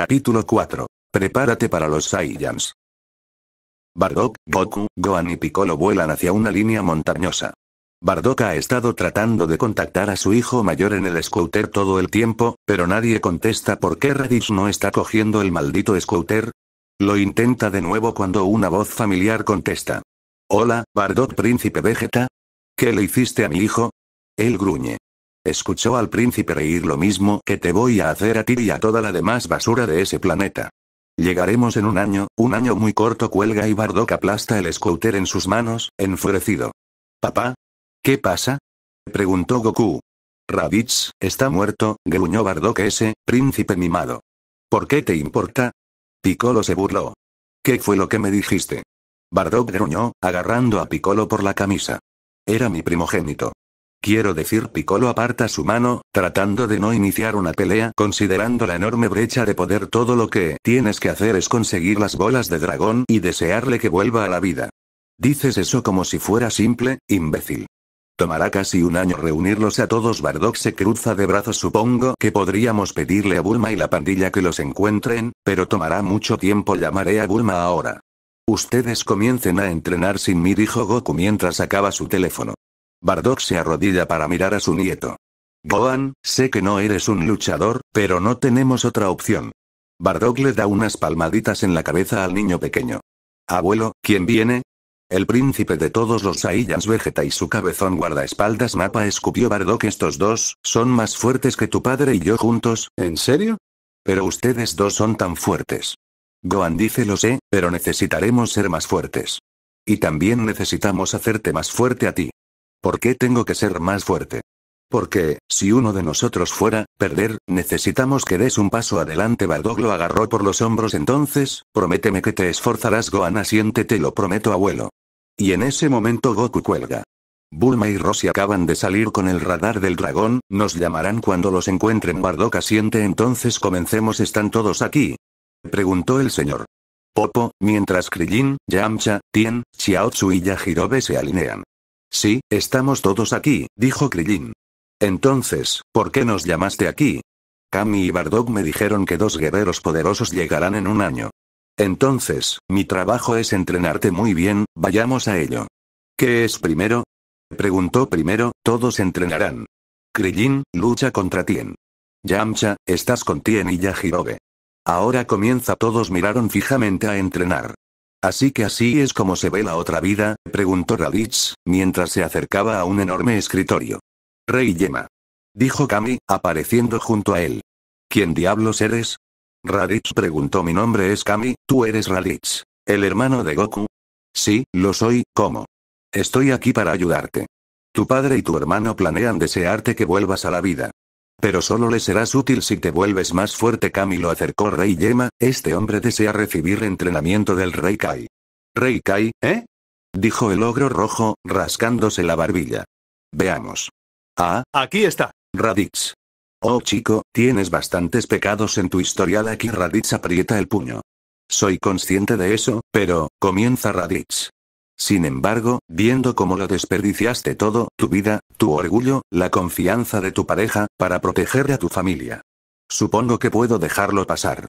Capítulo 4. Prepárate para los Saiyans. Bardock, Goku, Gohan y Piccolo vuelan hacia una línea montañosa. Bardock ha estado tratando de contactar a su hijo mayor en el scooter todo el tiempo, pero nadie contesta por qué Raditz no está cogiendo el maldito scooter. Lo intenta de nuevo cuando una voz familiar contesta. Hola, Bardock príncipe Vegeta. ¿Qué le hiciste a mi hijo? Él gruñe. Escuchó al príncipe reír lo mismo que te voy a hacer a ti y a toda la demás basura de ese planeta. Llegaremos en un año, un año muy corto cuelga y Bardock aplasta el scooter en sus manos, enfurecido. ¿Papá? ¿Qué pasa? Preguntó Goku. Raditz, está muerto, gruñó Bardock ese, príncipe mimado. ¿Por qué te importa? Piccolo se burló. ¿Qué fue lo que me dijiste? Bardock gruñó, agarrando a Piccolo por la camisa. Era mi primogénito. Quiero decir, Piccolo aparta su mano, tratando de no iniciar una pelea, considerando la enorme brecha de poder. Todo lo que tienes que hacer es conseguir las bolas de dragón y desearle que vuelva a la vida. Dices eso como si fuera simple, imbécil. Tomará casi un año reunirlos a todos. Bardock se cruza de brazos. Supongo que podríamos pedirle a Bulma y la pandilla que los encuentren, pero tomará mucho tiempo. Llamaré a Bulma ahora. Ustedes comiencen a entrenar sin mí, dijo Goku mientras acaba su teléfono. Bardock se arrodilla para mirar a su nieto. Gohan, sé que no eres un luchador, pero no tenemos otra opción. Bardock le da unas palmaditas en la cabeza al niño pequeño. Abuelo, ¿quién viene? El príncipe de todos los Saiyans Vegeta y su cabezón guardaespaldas Nappa escupió Bardock estos dos, son más fuertes que tu padre y yo juntos, ¿en serio? Pero ustedes dos son tan fuertes. Gohan dice lo sé, pero necesitaremos ser más fuertes. Y también necesitamos hacerte más fuerte a ti. ¿Por qué tengo que ser más fuerte? Porque, si uno de nosotros fuera, perder, necesitamos que des un paso adelante. Bardock lo agarró por los hombros entonces, prométeme que te esforzarás Goana. asiente te lo prometo abuelo. Y en ese momento Goku cuelga. Bulma y Rossi acaban de salir con el radar del dragón, nos llamarán cuando los encuentren Bardock asiente entonces comencemos están todos aquí. Preguntó el señor. Popo, mientras Krillin, Yamcha, Tien, Xiaotsu y Yajirobe se alinean. Sí, estamos todos aquí, dijo Krillin. Entonces, ¿por qué nos llamaste aquí? Kami y Bardock me dijeron que dos guerreros poderosos llegarán en un año. Entonces, mi trabajo es entrenarte muy bien, vayamos a ello. ¿Qué es primero? Preguntó primero, todos entrenarán. Krillin, lucha contra Tien. Yamcha, estás con Tien y Yajirobe. Ahora comienza todos miraron fijamente a entrenar. Así que así es como se ve la otra vida, preguntó Raditz, mientras se acercaba a un enorme escritorio. Rey Yema. Dijo Kami, apareciendo junto a él. ¿Quién diablos eres? Raditz preguntó mi nombre es Kami, tú eres Raditz. ¿El hermano de Goku? Sí, lo soy, ¿cómo? Estoy aquí para ayudarte. Tu padre y tu hermano planean desearte que vuelvas a la vida. Pero solo le serás útil si te vuelves más fuerte. Camilo lo acercó Rey Yema, este hombre desea recibir entrenamiento del Rey Kai. Rey Kai, ¿eh? Dijo el ogro rojo, rascándose la barbilla. Veamos. Ah, aquí está. Raditz. Oh chico, tienes bastantes pecados en tu historial aquí Raditz aprieta el puño. Soy consciente de eso, pero, comienza Raditz. Sin embargo, viendo cómo lo desperdiciaste todo, tu vida, tu orgullo, la confianza de tu pareja, para proteger a tu familia. Supongo que puedo dejarlo pasar.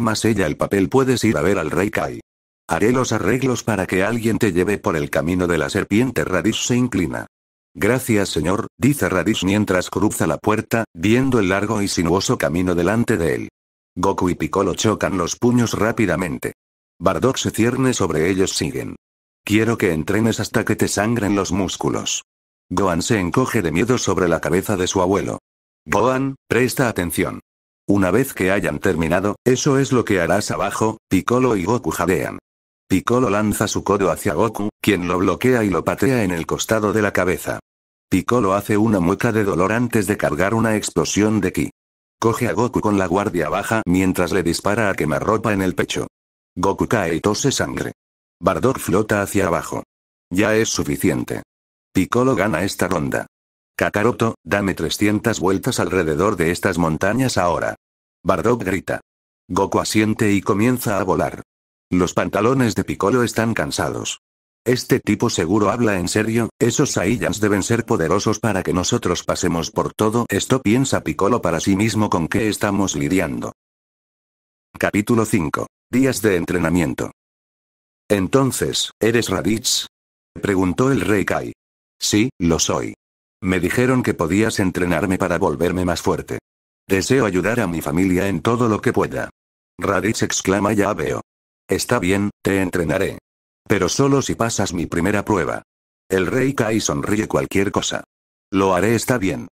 más ella el papel, puedes ir a ver al rey Kai. Haré los arreglos para que alguien te lleve por el camino de la serpiente. Radish se inclina. Gracias señor, dice Radish mientras cruza la puerta, viendo el largo y sinuoso camino delante de él. Goku y Piccolo chocan los puños rápidamente. Bardock se cierne sobre ellos siguen. Quiero que entrenes hasta que te sangren los músculos. Gohan se encoge de miedo sobre la cabeza de su abuelo. Gohan, presta atención. Una vez que hayan terminado, eso es lo que harás abajo, Piccolo y Goku jadean. Piccolo lanza su codo hacia Goku, quien lo bloquea y lo patea en el costado de la cabeza. Piccolo hace una mueca de dolor antes de cargar una explosión de ki. Coge a Goku con la guardia baja mientras le dispara a quemarropa en el pecho. Goku cae y tose sangre. Bardock flota hacia abajo. Ya es suficiente. Piccolo gana esta ronda. Kakaroto, dame 300 vueltas alrededor de estas montañas ahora. Bardock grita. Goku asiente y comienza a volar. Los pantalones de Piccolo están cansados. Este tipo seguro habla en serio, esos Saiyans deben ser poderosos para que nosotros pasemos por todo esto piensa Piccolo para sí mismo con qué estamos lidiando. Capítulo 5. Días de entrenamiento. Entonces, ¿eres Raditz? preguntó el rey Kai. Sí, lo soy. Me dijeron que podías entrenarme para volverme más fuerte. Deseo ayudar a mi familia en todo lo que pueda. Raditz exclama ya veo. Está bien, te entrenaré. Pero solo si pasas mi primera prueba. El rey Kai sonríe cualquier cosa. Lo haré está bien.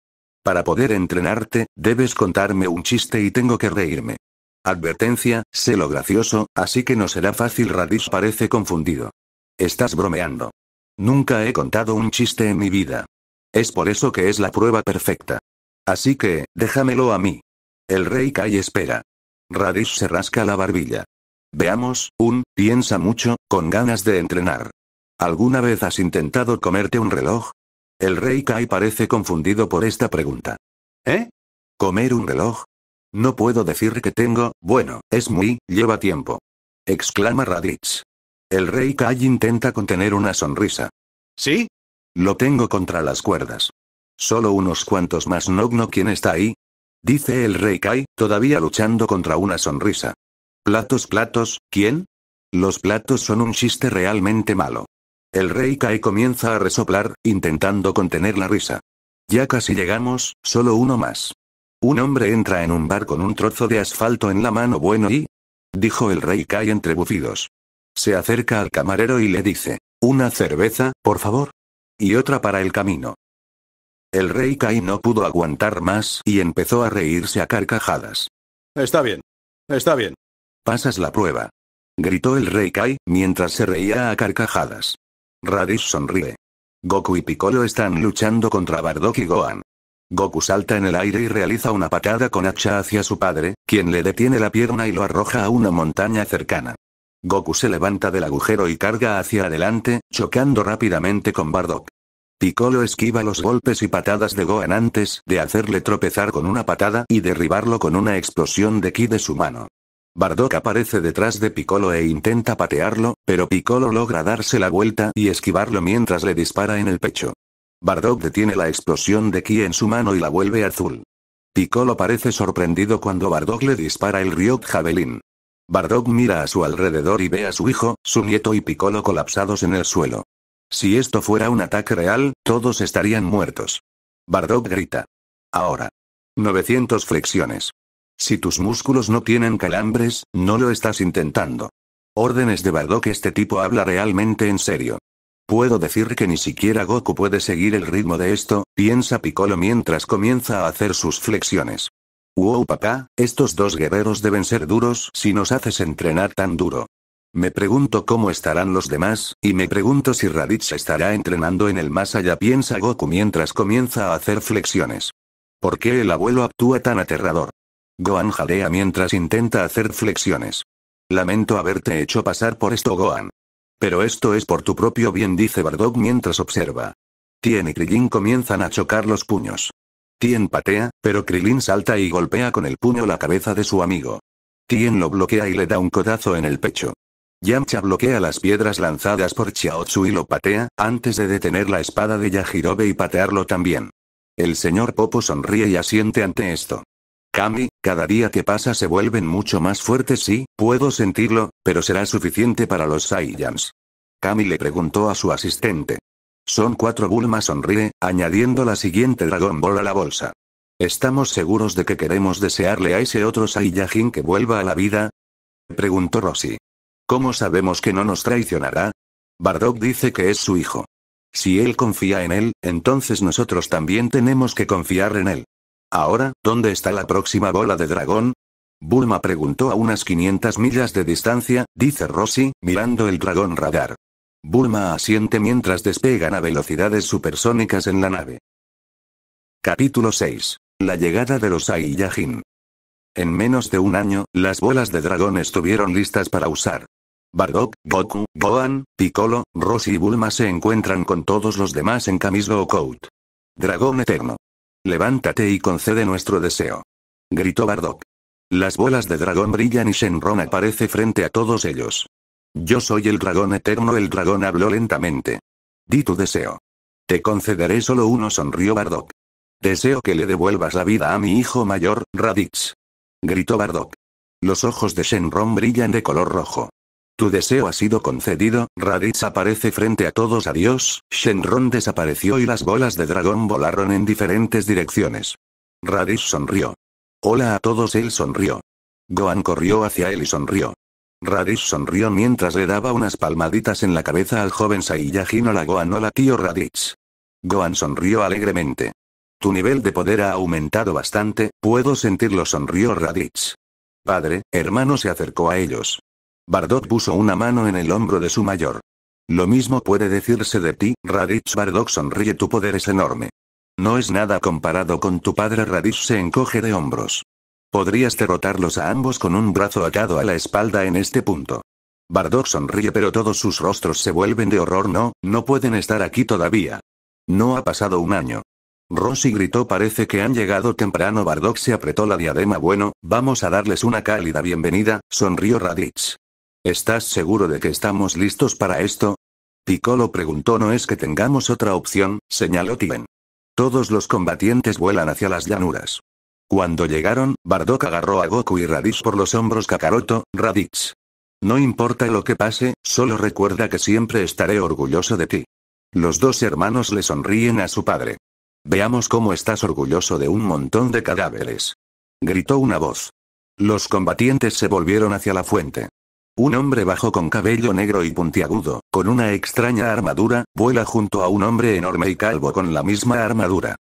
Para poder entrenarte, debes contarme un chiste y tengo que reírme. Advertencia, sé lo gracioso, así que no será fácil Radis parece confundido. Estás bromeando. Nunca he contado un chiste en mi vida. Es por eso que es la prueba perfecta. Así que, déjamelo a mí. El rey Kai espera. Radish se rasca la barbilla. Veamos, un, piensa mucho, con ganas de entrenar. ¿Alguna vez has intentado comerte un reloj? El rey Kai parece confundido por esta pregunta. ¿Eh? ¿Comer un reloj? No puedo decir que tengo, bueno, es muy, lleva tiempo. Exclama Raditz. El rey Kai intenta contener una sonrisa. ¿Sí? Lo tengo contra las cuerdas. Solo unos cuantos más Nogno quién está ahí. Dice el rey Kai, todavía luchando contra una sonrisa. Platos, platos, ¿quién? Los platos son un chiste realmente malo. El rey Kai comienza a resoplar, intentando contener la risa. Ya casi llegamos, solo uno más. Un hombre entra en un bar con un trozo de asfalto en la mano bueno y... Dijo el rey Kai entre bufidos. Se acerca al camarero y le dice. Una cerveza, por favor. Y otra para el camino. El rey Kai no pudo aguantar más y empezó a reírse a carcajadas. Está bien. Está bien. Pasas la prueba. Gritó el rey Kai, mientras se reía a carcajadas. Radish sonríe. Goku y Piccolo están luchando contra Bardock y Gohan. Goku salta en el aire y realiza una patada con hacha hacia su padre, quien le detiene la pierna y lo arroja a una montaña cercana. Goku se levanta del agujero y carga hacia adelante, chocando rápidamente con Bardock. Piccolo esquiva los golpes y patadas de Gohan antes de hacerle tropezar con una patada y derribarlo con una explosión de ki de su mano. Bardock aparece detrás de Piccolo e intenta patearlo, pero Piccolo logra darse la vuelta y esquivarlo mientras le dispara en el pecho. Bardock detiene la explosión de Ki en su mano y la vuelve azul. Piccolo parece sorprendido cuando Bardock le dispara el Riot Javelin. Bardock mira a su alrededor y ve a su hijo, su nieto y Piccolo colapsados en el suelo. Si esto fuera un ataque real, todos estarían muertos. Bardock grita. Ahora. 900 flexiones. Si tus músculos no tienen calambres, no lo estás intentando. Órdenes de Bardock este tipo habla realmente en serio. Puedo decir que ni siquiera Goku puede seguir el ritmo de esto, piensa Piccolo mientras comienza a hacer sus flexiones. Wow papá, estos dos guerreros deben ser duros si nos haces entrenar tan duro. Me pregunto cómo estarán los demás, y me pregunto si Raditz estará entrenando en el más allá piensa Goku mientras comienza a hacer flexiones. ¿Por qué el abuelo actúa tan aterrador? Gohan jadea mientras intenta hacer flexiones. Lamento haberte hecho pasar por esto Gohan. Pero esto es por tu propio bien, dice Bardock mientras observa. Tien y Krillin comienzan a chocar los puños. Tien patea, pero Krillin salta y golpea con el puño la cabeza de su amigo. Tien lo bloquea y le da un codazo en el pecho. Yamcha bloquea las piedras lanzadas por Chiaotsu y lo patea, antes de detener la espada de Yajirobe y patearlo también. El señor Popo sonríe y asiente ante esto. Cami, cada día que pasa se vuelven mucho más fuertes sí, puedo sentirlo, pero será suficiente para los Saiyans. Cami le preguntó a su asistente. Son cuatro Bulma sonríe, añadiendo la siguiente Dragon Ball a la bolsa. ¿Estamos seguros de que queremos desearle a ese otro Saiyajin que vuelva a la vida? Preguntó rossi ¿Cómo sabemos que no nos traicionará? Bardock dice que es su hijo. Si él confía en él, entonces nosotros también tenemos que confiar en él. Ahora, ¿dónde está la próxima bola de dragón? Bulma preguntó a unas 500 millas de distancia, dice Rossi, mirando el dragón radar. Bulma asiente mientras despegan a velocidades supersónicas en la nave. Capítulo 6. La llegada de los Aiyajin. En menos de un año, las bolas de dragón estuvieron listas para usar. Bardock, Goku, Boan, Piccolo, rossi y Bulma se encuentran con todos los demás en Camislo Coat. Dragón Eterno. Levántate y concede nuestro deseo. Gritó Bardock. Las bolas de dragón brillan y Shenron aparece frente a todos ellos. Yo soy el dragón eterno, el dragón habló lentamente. Di tu deseo. Te concederé solo uno, sonrió Bardock. Deseo que le devuelvas la vida a mi hijo mayor, Raditz. Gritó Bardock. Los ojos de Shenron brillan de color rojo. Tu deseo ha sido concedido, Raditz aparece frente a todos Dios, Shenron desapareció y las bolas de dragón volaron en diferentes direcciones. Raditz sonrió. Hola a todos él sonrió. Gohan corrió hacia él y sonrió. Raditz sonrió mientras le daba unas palmaditas en la cabeza al joven Saiyajin hola Gohan la tío Raditz. Gohan sonrió alegremente. Tu nivel de poder ha aumentado bastante, puedo sentirlo sonrió Raditz. Padre, hermano se acercó a ellos. Bardock puso una mano en el hombro de su mayor. Lo mismo puede decirse de ti, Raditz Bardock sonríe tu poder es enorme. No es nada comparado con tu padre Raditz se encoge de hombros. Podrías derrotarlos a ambos con un brazo atado a la espalda en este punto. Bardock sonríe pero todos sus rostros se vuelven de horror no, no pueden estar aquí todavía. No ha pasado un año. rossi gritó parece que han llegado temprano Bardock se apretó la diadema bueno, vamos a darles una cálida bienvenida, sonrió Raditz. ¿Estás seguro de que estamos listos para esto? Piccolo preguntó no es que tengamos otra opción, señaló Tien. Todos los combatientes vuelan hacia las llanuras. Cuando llegaron, Bardock agarró a Goku y Raditz por los hombros Kakaroto, Raditz. No importa lo que pase, solo recuerda que siempre estaré orgulloso de ti. Los dos hermanos le sonríen a su padre. Veamos cómo estás orgulloso de un montón de cadáveres. Gritó una voz. Los combatientes se volvieron hacia la fuente. Un hombre bajo con cabello negro y puntiagudo, con una extraña armadura, vuela junto a un hombre enorme y calvo con la misma armadura.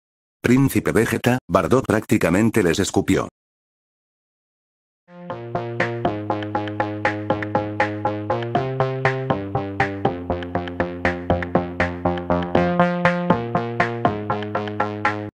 Príncipe Vegeta, Bardot prácticamente les escupió.